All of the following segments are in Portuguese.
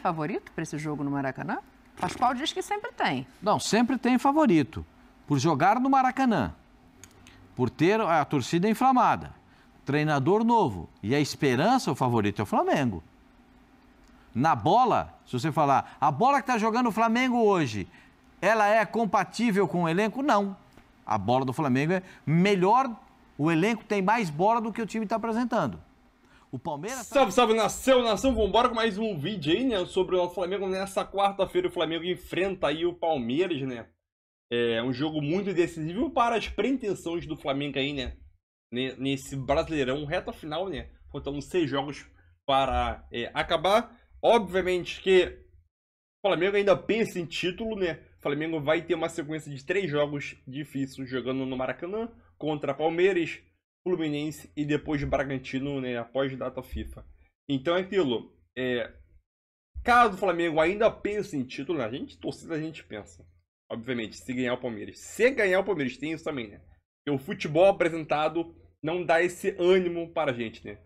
favorito para esse jogo no Maracanã? Pascoal diz que sempre tem. Não, sempre tem favorito. Por jogar no Maracanã, por ter a torcida inflamada, treinador novo e a esperança, o favorito é o Flamengo. Na bola, se você falar, a bola que está jogando o Flamengo hoje, ela é compatível com o elenco? Não. A bola do Flamengo é melhor, o elenco tem mais bola do que o time está apresentando. O Palmeiras. Tá salve, salve, nação, nação. Vambora com mais um vídeo aí, né? Sobre o Flamengo. Nessa quarta-feira, o Flamengo enfrenta aí o Palmeiras, né? É um jogo muito decisivo para as pretensões do Flamengo aí, né? Nesse Brasileirão, reta final, né? Faltam seis jogos para é, acabar. Obviamente que o Flamengo ainda pensa em título, né? O Flamengo vai ter uma sequência de três jogos difíceis jogando no Maracanã contra Palmeiras, Fluminense e depois Bragantino, né, após data FIFA. Então é aquilo, é, caso o Flamengo ainda pense em título, né, a gente, torcida, a gente pensa, obviamente, se ganhar o Palmeiras. Se ganhar o Palmeiras, tem isso também, né? Porque o futebol apresentado não dá esse ânimo para a gente, né?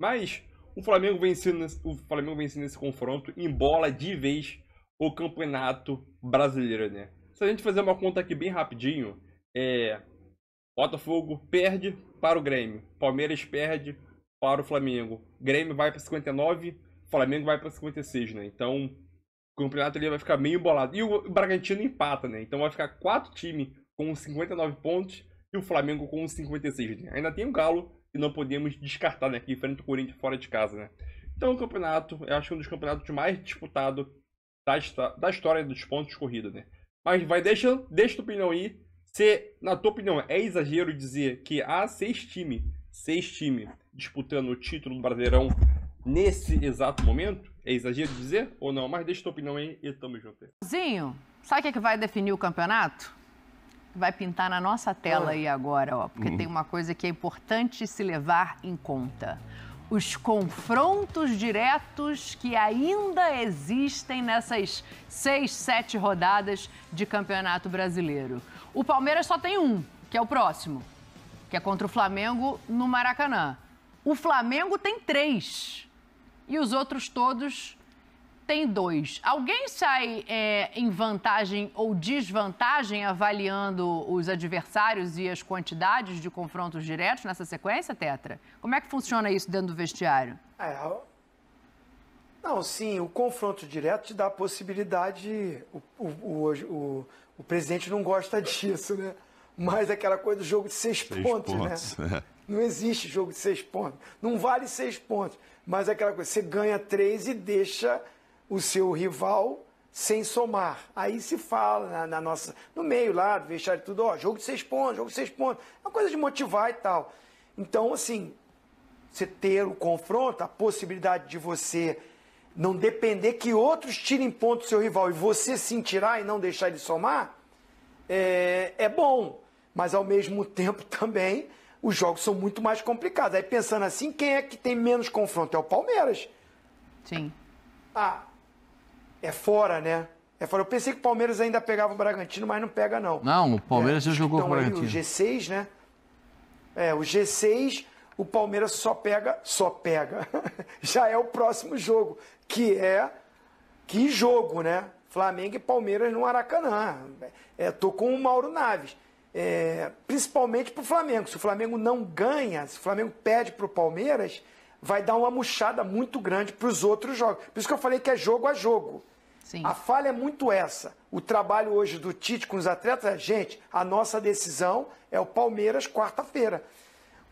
Mas o Flamengo vencendo, o Flamengo vencendo esse confronto embola de vez o campeonato brasileiro, né? Se a gente fazer uma conta aqui bem rapidinho, é, Botafogo perde para o Grêmio. Palmeiras perde para o Flamengo. Grêmio vai para 59, Flamengo vai para 56, né? Então, o campeonato ali vai ficar meio bolado. E o Bragantino empata, né? Então vai ficar quatro times com 59 pontos e o Flamengo com 56, né? Ainda tem o Galo que não podemos descartar, né? Aqui frente o Corinthians fora de casa, né? Então, o campeonato, eu acho que é um dos campeonatos mais disputados da, da história dos pontos corridos, né? Mas vai, deixa, deixa tua opinião aí se, na tua opinião, é exagero dizer que há seis times, seis times disputando o título do Brasileirão nesse exato momento? É exagero dizer ou não? Mas deixa tua opinião aí e tamo junto. Zinho, sabe o que, é que vai definir o campeonato? Vai pintar na nossa tela ah. aí agora, ó, porque tem uma coisa que é importante se levar em conta os confrontos diretos que ainda existem nessas seis, sete rodadas de Campeonato Brasileiro. O Palmeiras só tem um, que é o próximo, que é contra o Flamengo no Maracanã. O Flamengo tem três e os outros todos têm dois. Alguém sai é, em vantagem ou desvantagem avaliando os adversários e as quantidades de confrontos diretos nessa sequência, Tetra? Como é que funciona isso dentro do vestiário? É, não, sim, o confronto direto te dá a possibilidade. O, o, o, o, presidente não gosta disso, né? Mas é aquela coisa do jogo de seis, seis pontos, né? pontos, né? É. Não existe jogo de seis pontos. Não vale seis pontos. Mas é aquela coisa, você ganha três e deixa o seu rival sem somar. Aí se fala na, na nossa. No meio lá, do tudo, ó, jogo de seis pontos, jogo de seis pontos. É uma coisa de motivar e tal. Então, assim, você ter o confronto, a possibilidade de você não depender que outros tirem ponto do seu rival e você se tirar e não deixar ele somar, é, é bom. Mas ao mesmo tempo também os jogos são muito mais complicados. Aí pensando assim, quem é que tem menos confronto? É o Palmeiras. Sim. Ah, é fora, né? É fora. Eu pensei que o Palmeiras ainda pegava o Bragantino, mas não pega, não. Não, o Palmeiras é, já jogou com o Bragantino. Aí, o G6, né? É, o G6 o Palmeiras só pega, só pega. Já é o próximo jogo, que é que jogo, né? Flamengo e Palmeiras no Aracanã. É, tô com o Mauro Naves. É, principalmente para o Flamengo. Se o Flamengo não ganha, se o Flamengo perde para o Palmeiras, vai dar uma murchada muito grande para os outros jogos. Por isso que eu falei que é jogo a jogo. Sim. A falha é muito essa. O trabalho hoje do Tite com os atletas, gente, a nossa decisão é o Palmeiras quarta-feira.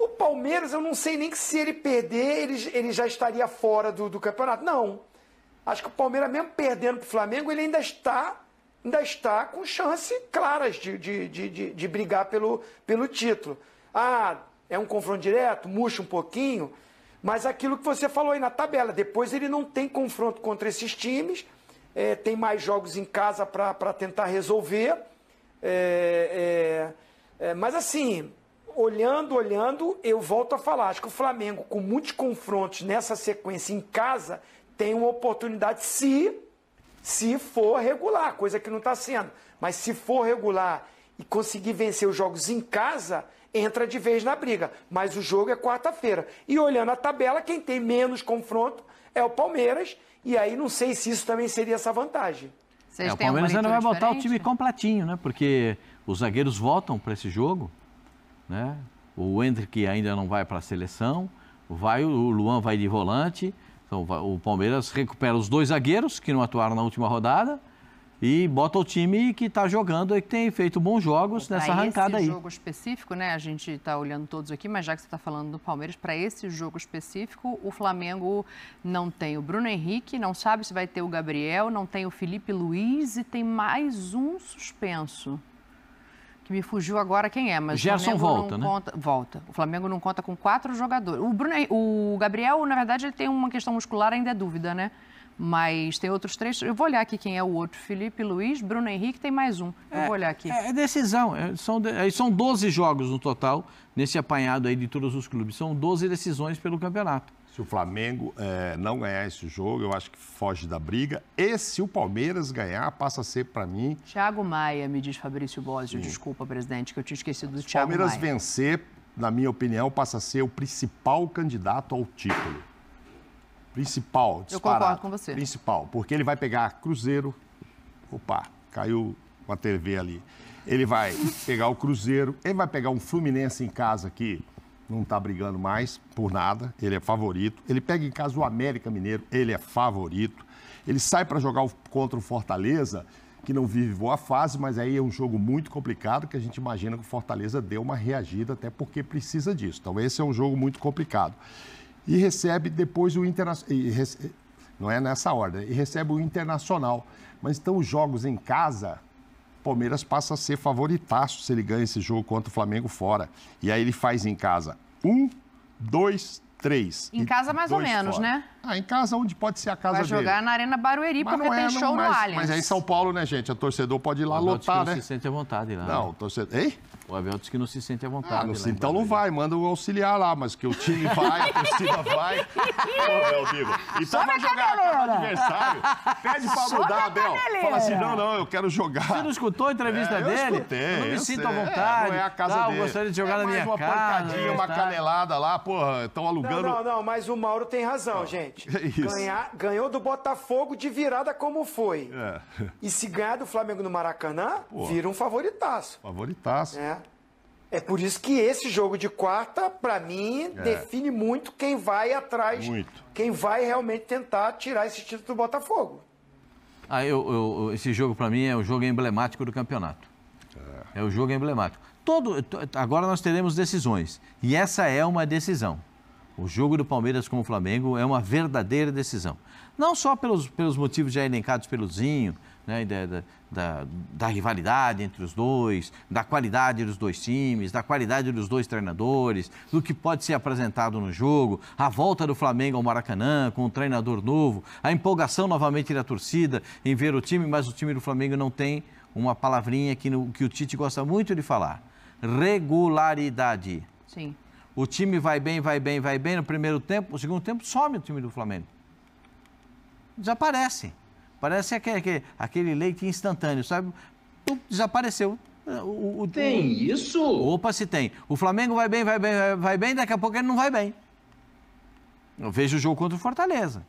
O Palmeiras, eu não sei nem que se ele perder, ele, ele já estaria fora do, do campeonato. Não. Acho que o Palmeiras, mesmo perdendo para o Flamengo, ele ainda está, ainda está com chances claras de, de, de, de, brigar pelo, pelo título. Ah, é um confronto direto, murcha um pouquinho, mas aquilo que você falou aí na tabela, depois ele não tem confronto contra esses times, é, tem mais jogos em casa para tentar resolver. É, é, é mas assim, olhando, olhando, eu volto a falar. Acho que o Flamengo, com muitos confrontos nessa sequência em casa, tem uma oportunidade se, se for regular, coisa que não está sendo. Mas se for regular e conseguir vencer os jogos em casa, entra de vez na briga. Mas o jogo é quarta-feira. E olhando a tabela, quem tem menos confronto é o Palmeiras. E aí não sei se isso também seria essa vantagem. É, o Palmeiras ainda vai botar o time completinho, né? Porque os zagueiros voltam para esse jogo né? O Hendrick ainda não vai para a seleção, vai o Luan vai de volante, então o Palmeiras recupera os dois zagueiros que não atuaram na última rodada e bota o time que está jogando e que tem feito bons jogos pra nessa arrancada aí. Para esse jogo específico, né? A gente está olhando todos aqui, mas já que você está falando do Palmeiras, para esse jogo específico, o Flamengo não tem o Bruno Henrique, não sabe se vai ter o Gabriel, não tem o Felipe Luiz e tem mais um suspenso que me fugiu agora quem é, mas Gerson o Flamengo volta, não né? conta, volta. O Flamengo não conta com quatro jogadores. O Bruno, o Gabriel, na verdade, ele tem uma questão muscular ainda é dúvida, né? Mas tem outros três. Eu vou olhar aqui quem é o outro. Felipe Luiz, Bruno Henrique, tem mais um. Eu é, vou olhar aqui. É, é decisão. É, são, são 12 jogos no total, nesse apanhado aí de todos os clubes. São 12 decisões pelo campeonato. Se o Flamengo é, não ganhar esse jogo, eu acho que foge da briga. E se o Palmeiras ganhar, passa a ser para mim. Thiago Maia, me diz Fabrício Bosio. Desculpa, presidente, que eu tinha esquecido do Thiago Palmeiras Maia. Palmeiras vencer, na minha opinião, passa a ser o principal candidato ao título. Principal, disparado. Eu concordo com você. Principal, porque ele vai pegar Cruzeiro. Opa, caiu uma TV ali. Ele vai pegar o Cruzeiro, ele vai pegar um Fluminense em casa aqui não está brigando mais por nada, ele é favorito. Ele pega em casa o América Mineiro, ele é favorito. Ele sai para jogar contra o Fortaleza, que não vive boa fase, mas aí é um jogo muito complicado que a gente imagina que o Fortaleza deu uma reagida até porque precisa disso. Então esse é um jogo muito complicado. E recebe depois o Internacional, não é nessa ordem, e recebe o Internacional. Mas então os jogos em casa Palmeiras passa a ser favoritaço se ele ganha esse jogo contra o Flamengo fora. E aí ele faz em casa um, dois, três. Em casa mais ou menos, fora. né? Ah, em casa onde pode ser a casa Vai jogar dele. na Arena Barueri mas porque é, tem show não, mas, no Allianz. Mas é em São Paulo, né, gente? O torcedor pode ir lá lotar, né? se sente à vontade lá. Não, né? o torcedor... Ei? Houve outros que não se sentem à ah, vontade. Ah, não né, então não vai, manda o auxiliar lá, mas que o time vai, a torcida vai. Pô, digo. E Então vai jogar contra o adversário. Pede pra Só mudar, Abel. Fala assim: não, não, eu quero jogar. Você não escutou a entrevista é, dele? Eu escutei. Eu não me eu sinto sei. à vontade. É, não é a casa tá, dele. Eu gostaria de jogar é na minha uma casa. uma pancadinha, tá? uma canelada lá, porra, estão alugando. Não, não, não, mas o Mauro tem razão, gente. É isso. Ganhar, ganhou do Botafogo de virada como foi. É. E se ganhar do Flamengo no Maracanã, Pô. vira um favoritaço. Favoritaço. É. É por isso que esse jogo de quarta, para mim, é. define muito quem vai atrás, muito. quem vai realmente tentar tirar esse título do Botafogo. Ah, eu, eu esse jogo para mim é o jogo emblemático do campeonato. É. é o jogo emblemático. Todo, agora nós teremos decisões e essa é uma decisão. O jogo do Palmeiras com o Flamengo é uma verdadeira decisão. Não só pelos, pelos motivos já elencados pelo Zinho, né, da, da, da, rivalidade entre os dois, da qualidade dos dois times, da qualidade dos dois treinadores, do que pode ser apresentado no jogo, a volta do Flamengo ao Maracanã com um treinador novo, a empolgação novamente da torcida em ver o time, mas o time do Flamengo não tem uma palavrinha que, no, que o Tite gosta muito de falar: regularidade. Sim. O time vai bem, vai bem, vai bem no primeiro tempo, no segundo tempo some o time do Flamengo. Desaparece. Parece aquele, aquele leite instantâneo, sabe? Desapareceu. O, o, tem o... isso? Opa, se tem. O Flamengo vai bem, vai bem, vai, vai bem, daqui a pouco ele não vai bem. Eu vejo o jogo contra o Fortaleza.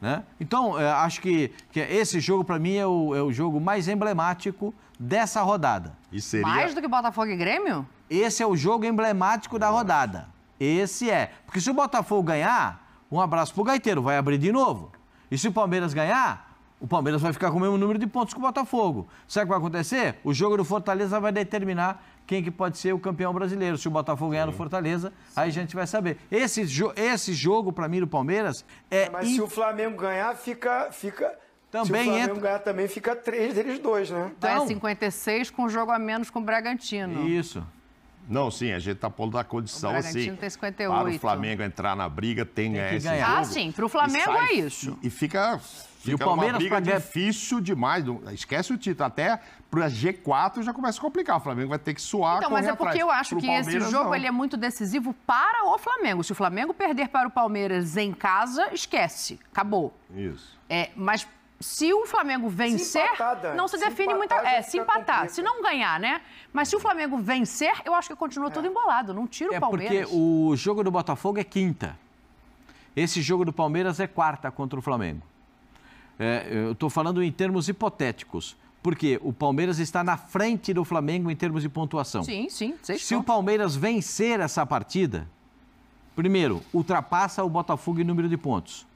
Né? Então, é, acho que, que esse jogo, para mim, é o, é o jogo mais emblemático dessa rodada. E seria... Mais do que Botafogo e Grêmio? Esse é o jogo emblemático Nossa. da rodada. Esse é. Porque se o Botafogo ganhar, um abraço pro Gaiteiro, vai abrir de novo. E se o Palmeiras ganhar, o Palmeiras vai ficar com o mesmo número de pontos que o Botafogo. Sabe o que vai acontecer? O jogo do Fortaleza vai determinar quem que pode ser o campeão brasileiro. Se o Botafogo ganhar no Fortaleza, Sim. aí a gente vai saber. Esse, jo esse jogo, para mim, do Palmeiras é. é mas se o Flamengo ganhar, fica. fica... Também Se o Flamengo entra... ganhar também fica três deles dois, né? Então é 56 com jogo a menos com o Bragantino. Isso. Não, sim, a gente tá pondo da condição assim. Tem 58. Para o Flamengo entrar na briga, tem, tem que né, ganhar. Esse ah, jogo, ah, sim, para o Flamengo sai, é isso. E fica Fica e o Palmeiras uma briga pra... difícil demais. Esquece o título. Até para G4 já começa a complicar. O Flamengo vai ter que suar. Então, mas é porque atrás. eu acho Pro que Palmeiras, esse jogo ele é muito decisivo para o Flamengo. Se o Flamengo perder para o Palmeiras em casa, esquece. Acabou. Isso. É, mas se o Flamengo vencer, se não se, se define muita. É, se empatar, complica. se não ganhar, né? Mas se o Flamengo vencer, eu acho que continua é. tudo embolado. Não tira é o Palmeiras. Porque o jogo do Botafogo é quinta. Esse jogo do Palmeiras é quarta contra o Flamengo. É, eu estou falando em termos hipotéticos. Porque o Palmeiras está na frente do Flamengo em termos de pontuação. Sim, sim. Seis Se pontos. o Palmeiras vencer essa partida, primeiro, ultrapassa o Botafogo em número de pontos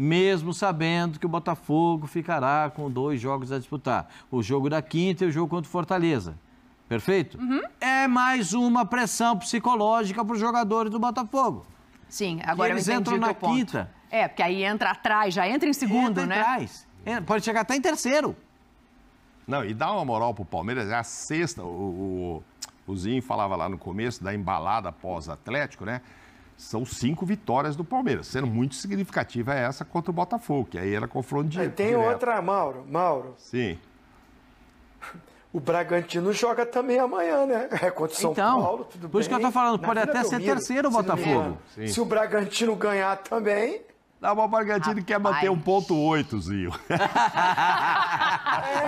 mesmo sabendo que o Botafogo ficará com dois jogos a disputar: o jogo da quinta e o jogo contra o Fortaleza. Perfeito? Uhum. É mais uma pressão psicológica para os jogadores do Botafogo. Sim, agora eles eu entram na quinta. Ponto. É, porque aí entra atrás, já entra em segundo, entra né? Atrás. É, pode chegar até em terceiro. Não, e dá uma moral pro Palmeiras, é a sexta, o, o, o Zinho falava lá no começo da embalada pós-Atlético, né? São cinco vitórias do Palmeiras, sendo muito significativa é essa contra o Botafogo, que aí era confronto de. E tem outra, Mauro. Mauro. Sim. O Bragantino joga também amanhã, né? É contra o São então, Paulo, tudo por bem. Por isso que eu tô falando, Na pode até ser terceiro o Botafogo. É. Se, se o Bragantino ganhar também, Dá mas o que quer manter 1.8, Zinho. o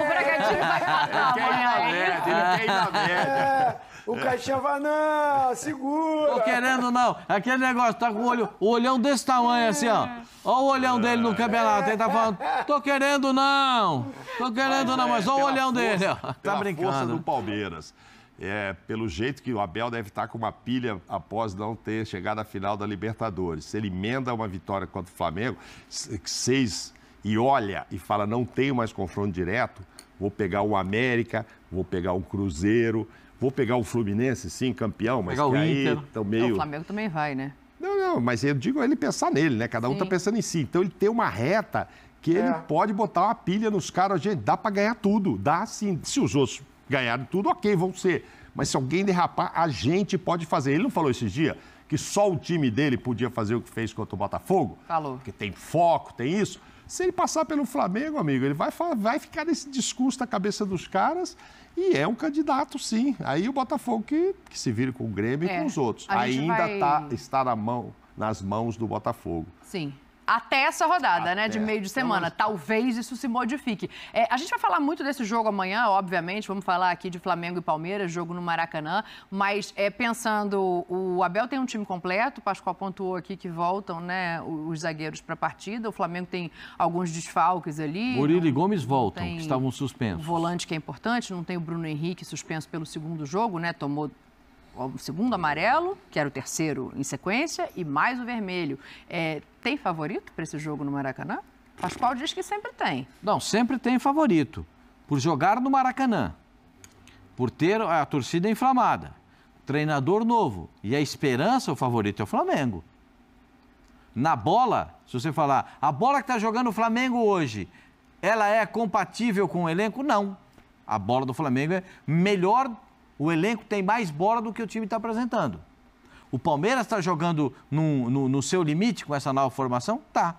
Bragantino vai catar, Ele quer ir né? ele quer ir na é, O caixão vai, não, segura. Tô querendo não. Aquele negócio, tá com o olho, o olhão desse tamanho assim, ó. Ó o olhão é. dele no campeonato, ele tá falando, tô querendo não, tô querendo mas, não, mas é, ó o olhão força, dele, ó. Tá brincando. força do Palmeiras. É, pelo jeito que o Abel deve estar com uma pilha após não ter chegado à final da Libertadores. Se ele emenda uma vitória contra o Flamengo, seis, e olha e fala: não tenho mais confronto direto, vou pegar o América, vou pegar o Cruzeiro, vou pegar o Fluminense, sim, campeão, mas que o aí Inter. meio... Não, o Flamengo também vai, né? Não, não, mas eu digo ele pensar nele, né? Cada um está pensando em si. Então ele tem uma reta que ele é. pode botar uma pilha nos caras, gente, dá para ganhar tudo, dá sim. Se os outros ganharam tudo, ok, vão ser. Mas se alguém derrapar, a gente pode fazer. Ele não falou esses dias que só o time dele podia fazer o que fez contra o Botafogo? Falou. Porque tem foco, tem isso. Se ele passar pelo Flamengo, amigo, ele vai, vai ficar nesse discurso na cabeça dos caras e é um candidato, sim. Aí o Botafogo que, que se vira com o Grêmio é, e com os outros. Ainda vai... tá, está na mão, nas mãos do Botafogo. Sim até essa rodada, até né, de meio de semana. Talvez isso se modifique. É, a gente vai falar muito desse jogo amanhã, obviamente. Vamos falar aqui de Flamengo e Palmeiras, jogo no Maracanã. Mas é, pensando, o Abel tem um time completo. O Pascoal pontuou aqui que voltam, né, os zagueiros para a partida. O Flamengo tem alguns desfalques ali. Murilo e Gomes voltam, que estavam suspensos. O volante que é importante, não tem o Bruno Henrique suspenso pelo segundo jogo, né? Tomou o segundo amarelo, que era o terceiro em sequência, e mais o vermelho. É, tem favorito para esse jogo no Maracanã? Pascoal diz que sempre tem. Não, sempre tem favorito. Por jogar no Maracanã, por ter a torcida inflamada, treinador novo e a esperança, o favorito é o Flamengo. Na bola, se você falar, a bola que está jogando o Flamengo hoje, ela é compatível com o elenco? Não. A bola do Flamengo é melhor o elenco tem mais bola do que o time está apresentando. O Palmeiras está jogando no, no, seu limite com essa nova formação? Tá.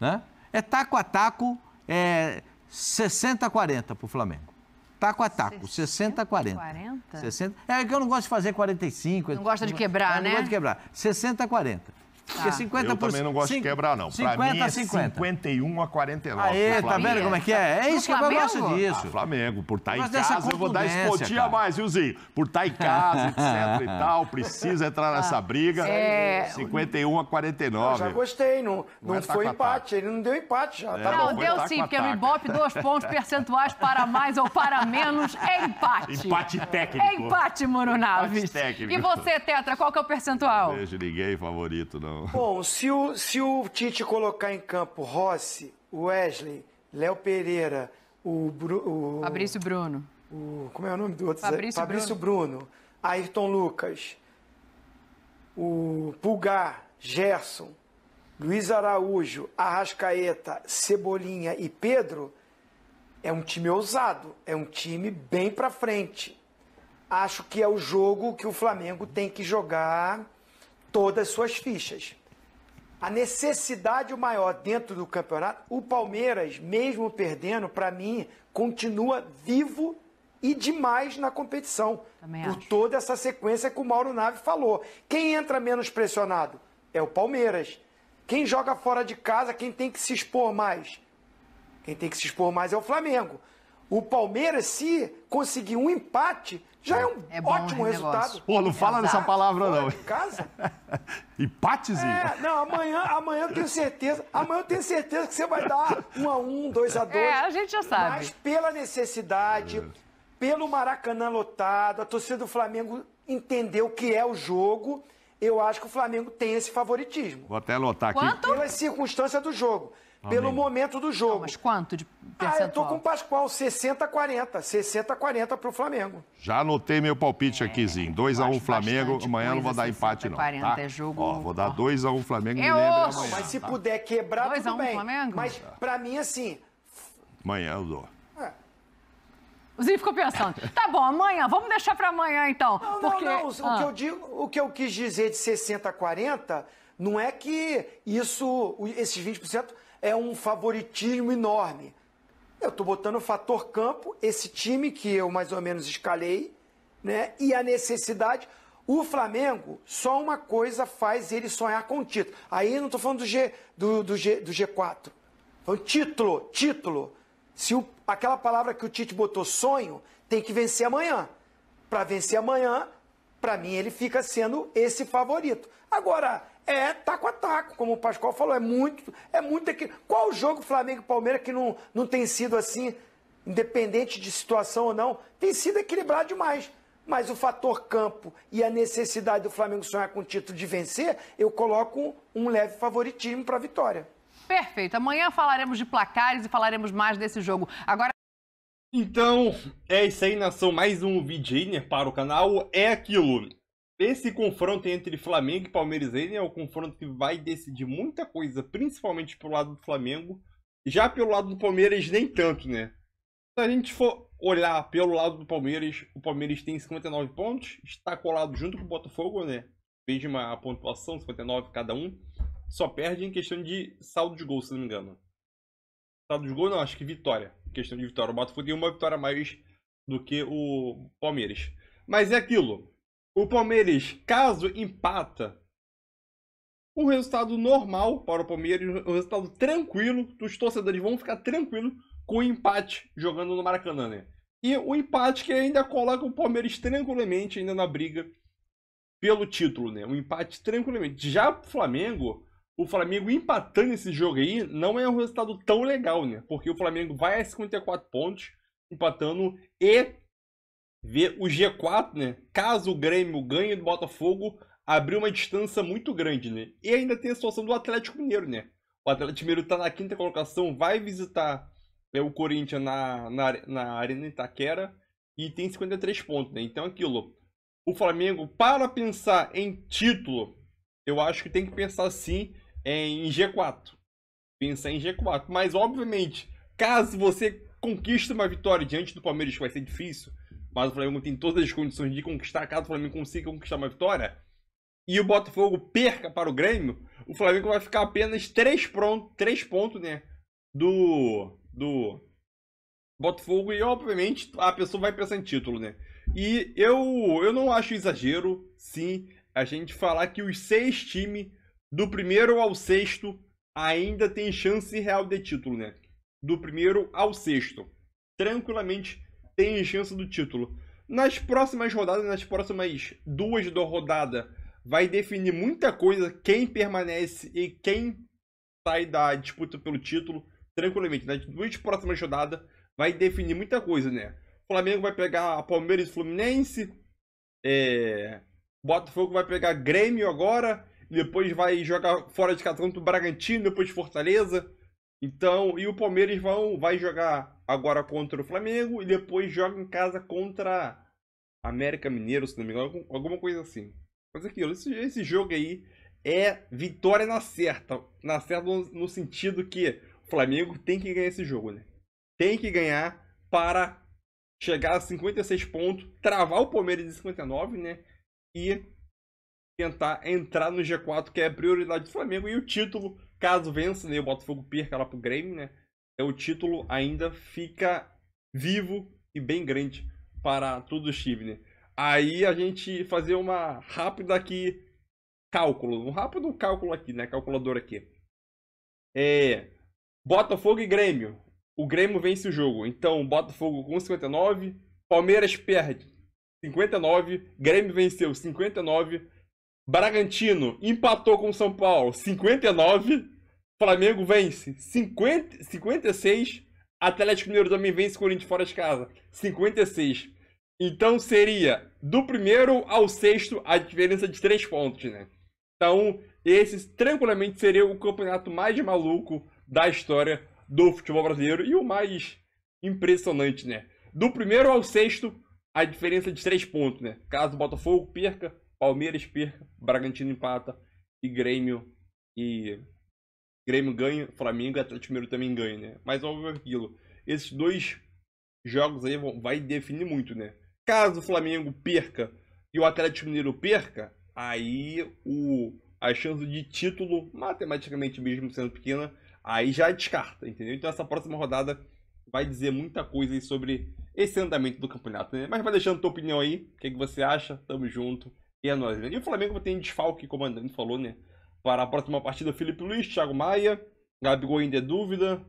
Né? É taco a taco, é 60 40 para o Flamengo. Taco a taco, 60 40. 40? 60, é que eu não gosto de fazer 45. Não gosta de quebrar, não, né? Não gosto de quebrar. 60 40. Porque 50 tá. Eu também não gosto de quebrar, não. 50 pra mim é 50. 51 a 49. Aê, tá vendo como é que é? É isso que eu gosto disso. Ah, Flamengo, por tá estar em casa, eu vou dar esse a mais, viu, Zinho? Por estar tá em casa, etc e tal, precisa entrar ah. nessa briga. É... 51 a 49. Eu já gostei, não, não, não é foi empate, ele não deu empate já. É, tá não, bom, deu sim, porque no é Ibope, dois pontos percentuais para mais ou para menos é empate. Empate técnico. É empate, Muro Naves. Empate técnico. E você, Tetra, qual que é o percentual? Não vejo ninguém favorito, não. Bom, se o, se o Tite colocar em campo Rossi, Wesley, Léo Pereira, o, Bru, o Fabrício Bruno. O, como é o nome do outro? Fabrício, Fabrício Bruno. Bruno. Ayrton Lucas, o Pulgar, Gerson, Luiz Araújo, Arrascaeta, Cebolinha e Pedro, é um time ousado, é um time bem para frente. Acho que é o jogo que o Flamengo tem que jogar todas suas fichas. A necessidade maior dentro do campeonato, o Palmeiras, mesmo perdendo, para mim, continua vivo e demais na competição. Também por acho. toda essa sequência que o Mauro Nave falou. Quem entra menos pressionado? É o Palmeiras. Quem joga fora de casa, quem tem que se expor mais? Quem tem que se expor mais é o Flamengo. O Palmeiras, se conseguir um empate, já é um é ótimo resultado. Pô, não fala nessa palavra, não. De casa? Empatezinho. É, não, amanhã, amanhã eu tenho certeza. Amanhã eu tenho certeza que você vai dar um a um, dois a é, dois. É, a gente já sabe. Mas pela necessidade, é. pelo Maracanã lotado, a torcida do Flamengo entendeu o que é o jogo. Eu acho que o Flamengo tem esse favoritismo. Vou até lotar aqui. Quanto? Pela circunstância do jogo pelo momento do jogo. Não, mas quanto de percentual? Ah, eu tô com o Pascoal, 60-40. 60-40 pro Flamengo. Já anotei meu palpite é, aqui, Zinho. 2x1 um Flamengo. Amanhã não vou dar empate, 40, não. 40 tá? é jogo. Ó, vou dar 2x1 um Flamengo. É lembro. Amanhã, mas se tá? puder quebrar, dois tudo um bem. Flamengo? Mas tá. pra mim, assim. Amanhã eu dou. É. O Zinho ficou pensando, tá bom, amanhã, vamos deixar pra amanhã então. Não, porque... não, não. Ah. O, que ah. eu digo, o que eu quis dizer de 60 a 40 não é que isso, esses 20% é um favoritismo enorme. Eu estou botando o fator campo, esse time que eu mais ou menos escalei, né? E a necessidade. O Flamengo, só uma coisa faz ele sonhar com o título. Aí não estou falando do, G, do, do, G, do G4. Falando título, título. Se o, aquela palavra que o Tite botou, sonho, tem que vencer amanhã. Para vencer amanhã, para mim, ele fica sendo esse favorito. Agora, é taco a taco, como o Pascoal falou, é muito, é muito aqui. Qual jogo Flamengo e Palmeiras que não, não tem sido assim, independente de situação ou não, tem sido equilibrado demais. Mas o fator campo e a necessidade do Flamengo sonhar com o título de vencer, eu coloco um leve favoritismo para a vitória. Perfeito. Amanhã falaremos de placares e falaremos mais desse jogo. Agora então, é isso aí, nação. Mais um vídeo para o canal. É aquilo. Esse confronto entre Flamengo e Palmeiras é um confronto que vai decidir muita coisa, principalmente pro lado do Flamengo. Já pelo lado do Palmeiras, nem tanto, né? Se a gente for olhar pelo lado do Palmeiras, o Palmeiras tem 59 pontos, está colado junto com o Botafogo, né? Veja uma pontuação, 59 cada um. Só perde em questão de saldo de gol, se não me engano. Saldo de gol não, acho que vitória. Em questão de vitória. O Botafogo tem uma vitória a mais do que o Palmeiras. Mas é aquilo. O Palmeiras, caso empata, o resultado normal para o Palmeiras, o resultado tranquilo, os torcedores vão ficar tranquilos com o empate jogando no Maracanã, né? E o empate que ainda coloca o Palmeiras tranquilamente ainda na briga pelo título, né? Um empate tranquilamente. Já o Flamengo, o Flamengo empatando esse jogo aí não é um resultado tão legal, né? Porque o Flamengo vai a 54 pontos empatando e ver o G4, né? Caso o Grêmio ganhe do Botafogo, abrir uma distância muito grande, né? E ainda tem a situação do Atlético Mineiro, né? O Atlético Mineiro está na quinta colocação, vai visitar né, o Corinthians na, na, na Arena Itaquera e tem 53 pontos, né? Então aquilo. O Flamengo, para pensar em título, eu acho que tem que pensar sim em G4. Pensar em G4. Mas, obviamente, caso você conquiste uma vitória diante do Palmeiras, que vai ser difícil, mas o Flamengo tem todas as condições de conquistar, caso o Flamengo consiga conquistar uma vitória, e o Botafogo perca para o Grêmio, o Flamengo vai ficar apenas 3, pronto, 3 pontos né, do, do Botafogo e, obviamente, a pessoa vai pensar em título, né? E eu, eu não acho exagero, sim, a gente falar que os seis times, do primeiro ao sexto, ainda tem chance real de título, né? Do primeiro ao sexto. Tranquilamente tem chance do título. Nas próximas rodadas, nas próximas duas da rodada, vai definir muita coisa quem permanece e quem sai da disputa pelo título tranquilamente. Nas duas próximas rodadas, vai definir muita coisa, né? O Flamengo vai pegar a Palmeiras e Fluminense, é... Botafogo vai pegar Grêmio agora, depois vai jogar fora de casa contra o Bragantino, depois Fortaleza. Então, e o Palmeiras vão, vai jogar agora contra o Flamengo e depois joga em casa contra América Mineiro, se não me engano, alguma coisa assim. Mas aquilo, esse, esse jogo aí é vitória na certa. Na certa no, sentido que o Flamengo tem que ganhar esse jogo, né? Tem que ganhar para chegar a 56 pontos, travar o Palmeiras de 59, né? E tentar entrar no G4, que é a prioridade do Flamengo, e o título, caso vença, né? O Botafogo perca lá pro Grêmio, né? É o título ainda fica vivo e bem grande para tudo o time, Aí a gente fazer uma rápida aqui cálculo, um rápido cálculo aqui, né? Calculadora aqui. É, Botafogo e Grêmio. O Grêmio vence o jogo. Então, Botafogo com 59, Palmeiras perde 59, Grêmio venceu 59, Bragantino empatou com São Paulo 59, Flamengo vence 50, 56. Atlético Mineiro também vence Corinthians fora de casa. 56. Então seria do primeiro ao sexto a diferença de três pontos, né? Então, esse tranquilamente seria o campeonato mais maluco da história do futebol brasileiro e o mais impressionante, né? Do primeiro ao sexto, a diferença de três pontos, né? Caso Botafogo perca, Palmeiras perca, Bragantino empata e Grêmio e Grêmio ganha, Flamengo e Atlético Mineiro também ganha, né? Mas óbvio aquilo. Esses dois jogos aí vão, vai definir muito, né? Caso o Flamengo perca e o Atlético Mineiro perca, aí o, a chance de título, matematicamente mesmo sendo pequena, aí já descarta, entendeu? Então essa próxima rodada vai dizer muita coisa sobre esse andamento do campeonato, né? Mas vai deixando tua opinião aí, o que, é que você acha, tamo junto, e é nóis. Né? E o Flamengo tem desfalque, como o André falou, né? Para a próxima partida, Felipe Luiz, Thiago Maia, Gabigol ainda é dúvida.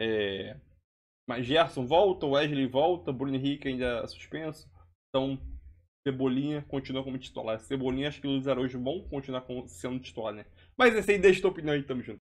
É... Mas Gerson volta, Wesley volta, Bruno Henrique ainda é suspenso. Então, Cebolinha continua como titular. Cebolinha, acho que o Luiz Araújo bom continuar sendo titular, né? Mas esse aí deixa a tua opinião aí, tamo junto.